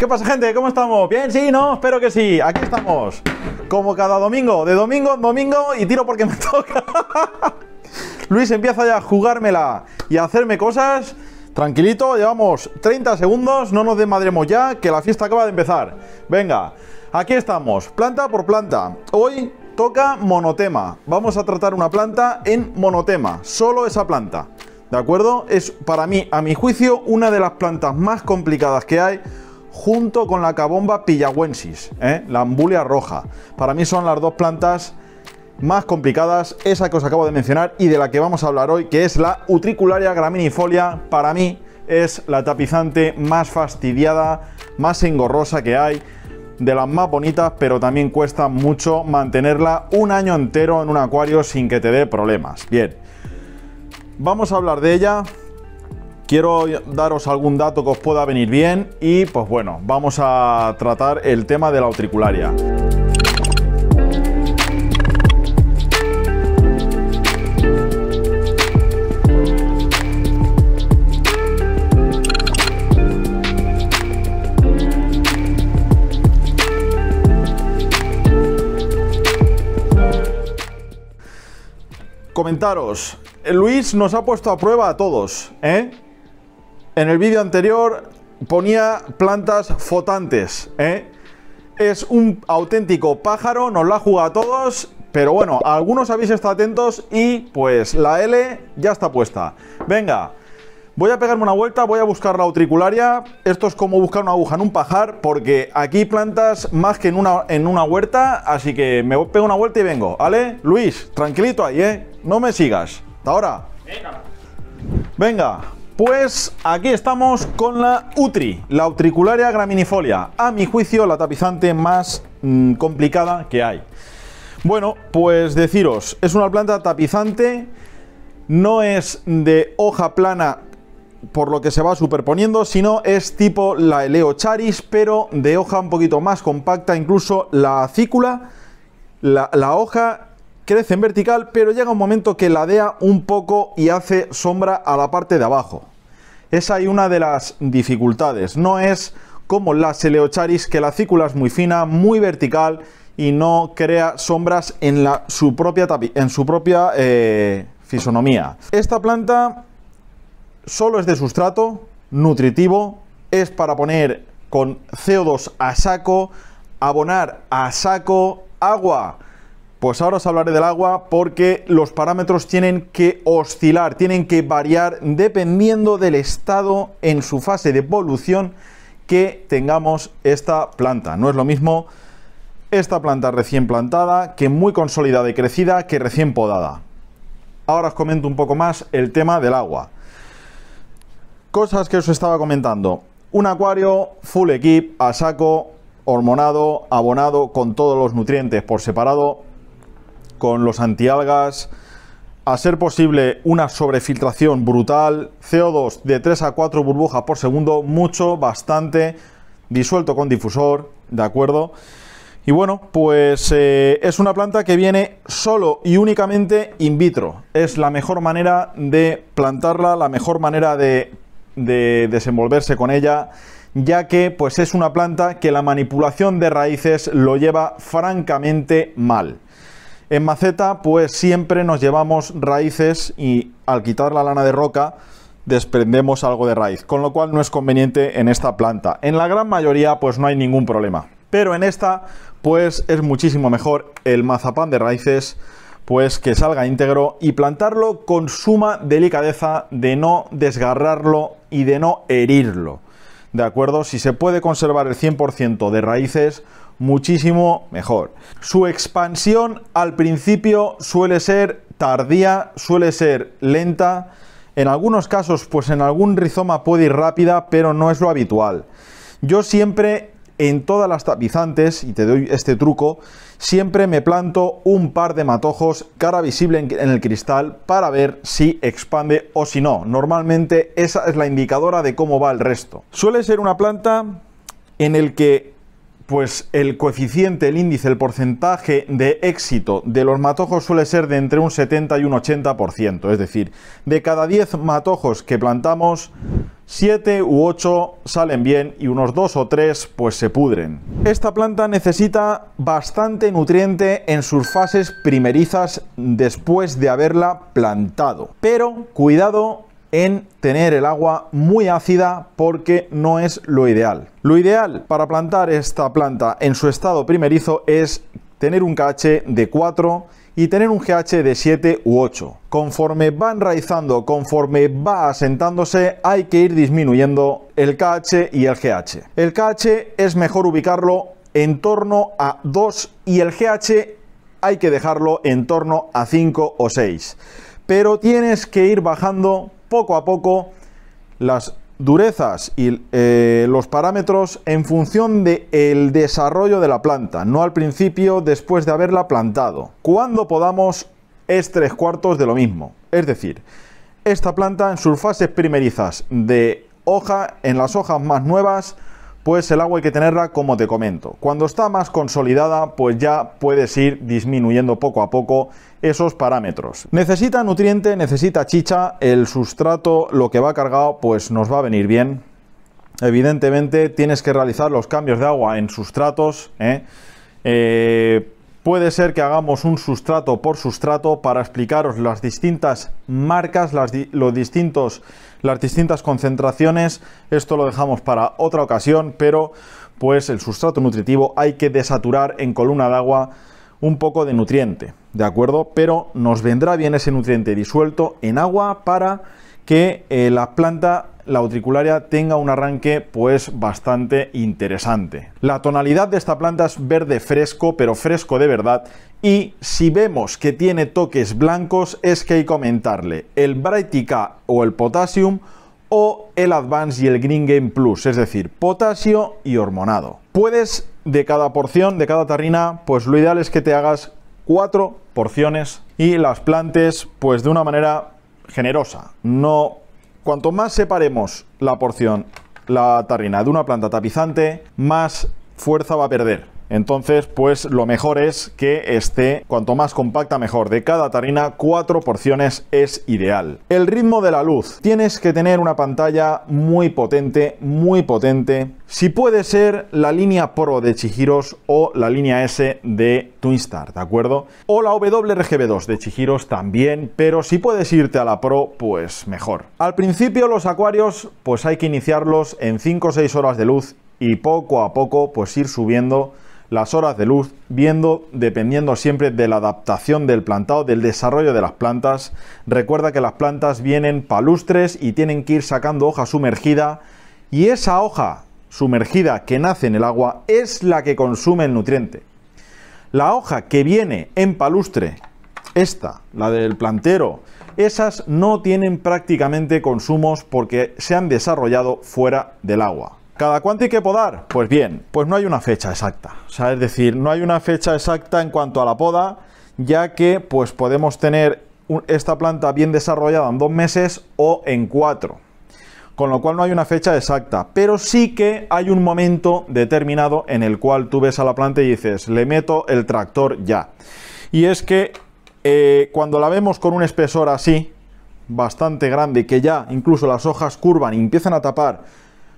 ¿Qué pasa, gente? ¿Cómo estamos? ¿Bien? ¿Sí? ¿No? Espero que sí. Aquí estamos. Como cada domingo. De domingo en domingo y tiro porque me toca. Luis empieza ya a jugármela y a hacerme cosas. Tranquilito, llevamos 30 segundos, no nos desmadremos ya, que la fiesta acaba de empezar. Venga, aquí estamos, planta por planta. Hoy toca monotema. Vamos a tratar una planta en monotema, solo esa planta. ¿De acuerdo? Es para mí, a mi juicio, una de las plantas más complicadas que hay junto con la cabomba pillagüensis, ¿eh? la ambulia roja. Para mí son las dos plantas más complicadas, esa que os acabo de mencionar y de la que vamos a hablar hoy, que es la utricularia graminifolia. Para mí es la tapizante más fastidiada, más engorrosa que hay, de las más bonitas, pero también cuesta mucho mantenerla un año entero en un acuario sin que te dé problemas. Bien, vamos a hablar de ella, Quiero daros algún dato que os pueda venir bien y pues bueno, vamos a tratar el tema de la autricularia. comentaros. Luis nos ha puesto a prueba a todos, ¿eh? En el vídeo anterior ponía plantas flotantes, ¿eh? Es un auténtico pájaro, nos la juega a todos, pero bueno, algunos habéis estado atentos y pues la L ya está puesta. Venga, voy a pegarme una vuelta, voy a buscar la utricularia. Esto es como buscar una aguja en un pajar, porque aquí plantas más que en una, en una huerta, así que me pego una vuelta y vengo, ¿vale? Luis, tranquilito ahí, ¿eh? No me sigas. Hasta ahora. Venga. Pues aquí estamos con la Utri, la utricularia graminifolia, a mi juicio la tapizante más mm, complicada que hay. Bueno, pues deciros, es una planta tapizante, no es de hoja plana por lo que se va superponiendo, sino es tipo la Eleocharis, pero de hoja un poquito más compacta, incluso la acícula, la hoja crece en vertical, pero llega un momento que ladea un poco y hace sombra a la parte de abajo. Esa es una de las dificultades. No es como la Seleocharis, que la cícula es muy fina, muy vertical y no crea sombras en su propia, en su propia eh, fisonomía. Esta planta solo es de sustrato, nutritivo, es para poner con CO2 a saco, abonar a saco, agua pues ahora os hablaré del agua porque los parámetros tienen que oscilar, tienen que variar dependiendo del estado en su fase de polución que tengamos esta planta. No es lo mismo esta planta recién plantada que muy consolidada y crecida que recién podada. Ahora os comento un poco más el tema del agua. Cosas que os estaba comentando. Un acuario full equip, a saco, hormonado, abonado, con todos los nutrientes por separado, con los antialgas, a ser posible una sobrefiltración brutal, CO2 de 3 a 4 burbujas por segundo, mucho, bastante, disuelto con difusor, ¿de acuerdo? Y bueno, pues eh, es una planta que viene solo y únicamente in vitro. Es la mejor manera de plantarla, la mejor manera de, de desenvolverse con ella, ya que pues es una planta que la manipulación de raíces lo lleva francamente mal. En maceta, pues siempre nos llevamos raíces y al quitar la lana de roca desprendemos algo de raíz, con lo cual no es conveniente en esta planta. En la gran mayoría, pues no hay ningún problema. Pero en esta, pues es muchísimo mejor el mazapán de raíces pues que salga íntegro y plantarlo con suma delicadeza de no desgarrarlo y de no herirlo. ¿De acuerdo? Si se puede conservar el 100% de raíces, muchísimo mejor. Su expansión al principio suele ser tardía, suele ser lenta. En algunos casos, pues en algún rizoma puede ir rápida, pero no es lo habitual. Yo siempre, en todas las tapizantes, y te doy este truco, siempre me planto un par de matojos cara visible en el cristal para ver si expande o si no. Normalmente esa es la indicadora de cómo va el resto. Suele ser una planta en el que pues el coeficiente, el índice, el porcentaje de éxito de los matojos suele ser de entre un 70 y un 80%. Es decir, de cada 10 matojos que plantamos, 7 u 8 salen bien y unos 2 o 3 pues se pudren. Esta planta necesita bastante nutriente en sus fases primerizas después de haberla plantado. Pero cuidado en tener el agua muy ácida porque no es lo ideal. Lo ideal para plantar esta planta en su estado primerizo es tener un KH de 4 y tener un GH de 7 u 8. Conforme va enraizando, conforme va asentándose, hay que ir disminuyendo el KH y el GH. El KH es mejor ubicarlo en torno a 2 y el GH hay que dejarlo en torno a 5 o 6. Pero tienes que ir bajando poco a poco las durezas y eh, los parámetros en función del desarrollo de la planta, no al principio después de haberla plantado. Cuando podamos es tres cuartos de lo mismo. Es decir, esta planta en sus fases primerizas de hoja, en las hojas más nuevas, pues el agua hay que tenerla como te comento. Cuando está más consolidada, pues ya puedes ir disminuyendo poco a poco esos parámetros. Necesita nutriente, necesita chicha, el sustrato, lo que va cargado, pues nos va a venir bien. Evidentemente tienes que realizar los cambios de agua en sustratos. ¿eh? Eh, puede ser que hagamos un sustrato por sustrato para explicaros las distintas marcas, los distintos las distintas concentraciones, esto lo dejamos para otra ocasión, pero pues el sustrato nutritivo hay que desaturar en columna de agua un poco de nutriente, ¿de acuerdo? Pero nos vendrá bien ese nutriente disuelto en agua para que eh, la planta la utricularia tenga un arranque pues bastante interesante. La tonalidad de esta planta es verde fresco, pero fresco de verdad, y si vemos que tiene toques blancos es que hay que comentarle el Brighty o el Potassium o el Advance y el Green Game Plus, es decir, potasio y hormonado. Puedes de cada porción, de cada tarrina, pues lo ideal es que te hagas cuatro porciones y las plantes pues de una manera generosa, no Cuanto más separemos la porción, la tarrina de una planta tapizante, más fuerza va a perder. Entonces, pues lo mejor es que esté cuanto más compacta mejor. De cada tarina, cuatro porciones es ideal. El ritmo de la luz. Tienes que tener una pantalla muy potente, muy potente. Si puede ser la línea Pro de Chihiros o la línea S de Twinstar, ¿de acuerdo? O la WRGB2 de Chihiros también, pero si puedes irte a la Pro, pues mejor. Al principio los acuarios, pues hay que iniciarlos en 5 o 6 horas de luz y poco a poco pues ir subiendo las horas de luz, viendo, dependiendo siempre de la adaptación del plantado, del desarrollo de las plantas. Recuerda que las plantas vienen palustres y tienen que ir sacando hoja sumergida y esa hoja sumergida que nace en el agua es la que consume el nutriente. La hoja que viene en palustre, esta, la del plantero, esas no tienen prácticamente consumos porque se han desarrollado fuera del agua. ¿Cada cuánto hay que podar? Pues bien, pues no hay una fecha exacta. O sea, es decir, no hay una fecha exacta en cuanto a la poda, ya que pues podemos tener esta planta bien desarrollada en dos meses o en cuatro. Con lo cual no hay una fecha exacta, pero sí que hay un momento determinado en el cual tú ves a la planta y dices, le meto el tractor ya. Y es que eh, cuando la vemos con un espesor así, bastante grande, que ya incluso las hojas curvan y empiezan a tapar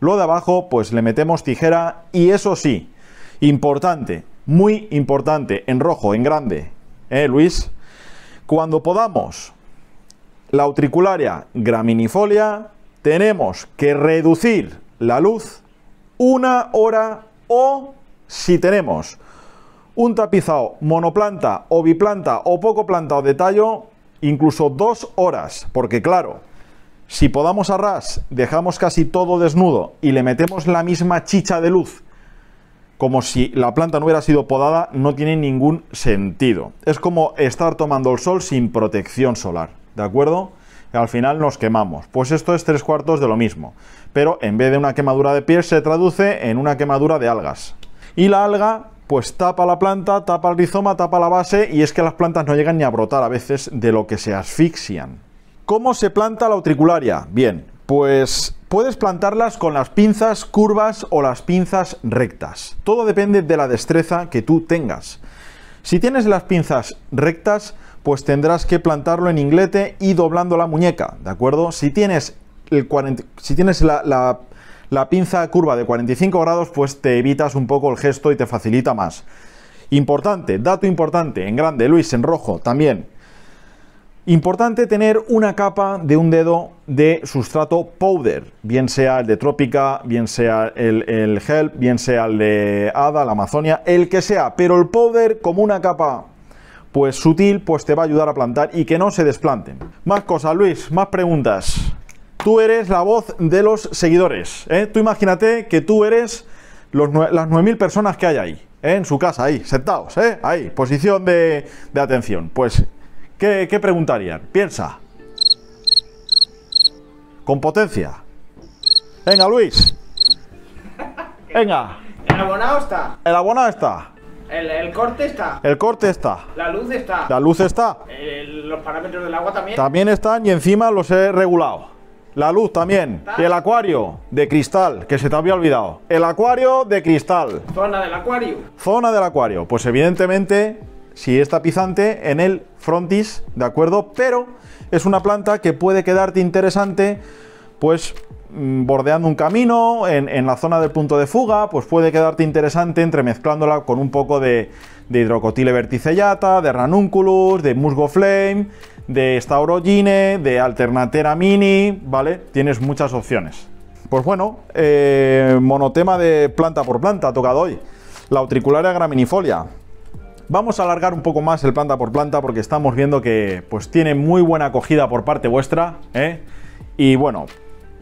lo de abajo, pues le metemos tijera y eso sí, importante, muy importante, en rojo, en grande, ¿eh, Luis? Cuando podamos la utricularia graminifolia, tenemos que reducir la luz una hora o si tenemos un tapizado monoplanta o biplanta o poco plantado de tallo, incluso dos horas, porque claro, si podamos a ras, dejamos casi todo desnudo y le metemos la misma chicha de luz como si la planta no hubiera sido podada, no tiene ningún sentido. Es como estar tomando el sol sin protección solar, ¿de acuerdo? al final nos quemamos. Pues esto es tres cuartos de lo mismo, pero en vez de una quemadura de piel se traduce en una quemadura de algas. Y la alga pues tapa la planta, tapa el rizoma, tapa la base y es que las plantas no llegan ni a brotar a veces de lo que se asfixian. ¿Cómo se planta la utricularia? Bien, pues puedes plantarlas con las pinzas curvas o las pinzas rectas. Todo depende de la destreza que tú tengas. Si tienes las pinzas rectas, pues tendrás que plantarlo en inglete y doblando la muñeca, ¿de acuerdo? Si tienes, el si tienes la, la pinza curva de 45 grados, pues te evitas un poco el gesto y te facilita más. Importante, dato importante, en grande, Luis, en rojo, también Importante tener una capa de un dedo de sustrato powder, bien sea el de Trópica, bien sea el, el Help, bien sea el de Ada, la Amazonia, el que sea, pero el powder como una capa pues sutil, pues te va a ayudar a plantar y que no se desplanten. Más cosas, Luis, más preguntas. Tú eres la voz de los seguidores, ¿eh? Tú imagínate que tú eres los, las 9.000 personas que hay ahí, ¿eh? en su casa, ahí, sentados, ¿eh? ahí, posición de, de atención. Pues ¿Qué, preguntarían? Piensa. Con potencia. Venga, Luis. Venga. ¿El abonado está? El abonado está. El, corte está. El corte está. La luz está. La luz está. los parámetros del agua también. También están y encima los he regulado. La luz también. Y el acuario de cristal, que se te había olvidado. El acuario de cristal. Zona del acuario. Zona del acuario. Pues evidentemente si es tapizante, en el frontis, ¿de acuerdo? Pero es una planta que puede quedarte interesante, pues mm, bordeando un camino, en, la zona del punto de fuga, pues puede quedarte interesante entremezclándola con un poco de, de hidrocotile verticellata, de ranunculus, de musgo flame, de staurogyne de alternatera mini, ¿vale? Tienes muchas opciones. Pues bueno, eh, monotema de planta por planta tocado hoy. La utricularia graminifolia, Vamos a alargar un poco más el planta por planta porque estamos viendo que pues tiene muy buena acogida por parte vuestra. ¿eh? Y bueno,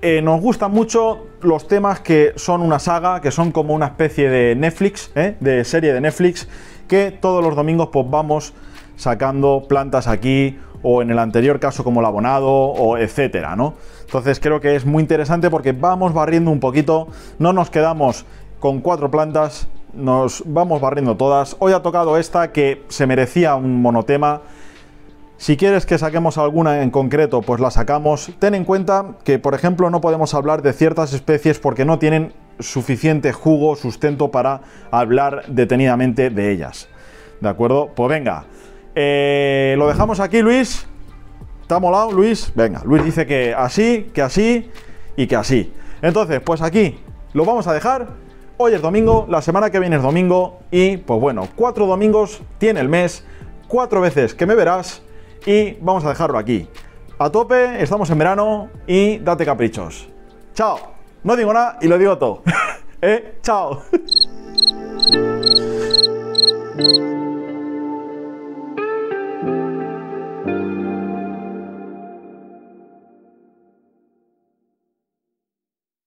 eh, nos gustan mucho los temas que son una saga, que son como una especie de Netflix, ¿eh? de serie de Netflix, que todos los domingos pues vamos sacando plantas aquí o en el anterior caso como el abonado o etcétera, ¿no? Entonces creo que es muy interesante porque vamos barriendo un poquito, no nos quedamos con cuatro plantas, nos vamos barriendo todas. Hoy ha tocado esta que se merecía un monotema. Si quieres que saquemos alguna en concreto, pues la sacamos. Ten en cuenta que, por ejemplo, no podemos hablar de ciertas especies porque no tienen suficiente jugo, sustento para hablar detenidamente de ellas. ¿De acuerdo? Pues venga. Eh, lo dejamos aquí, Luis. ¿Está molado, Luis? Venga, Luis dice que así, que así y que así. Entonces, pues aquí lo vamos a dejar hoy es domingo, la semana que viene es domingo y pues bueno, cuatro domingos tiene el mes, cuatro veces que me verás y vamos a dejarlo aquí. A tope, estamos en verano y date caprichos. Chao, no digo nada y lo digo todo. ¿Eh? Chao.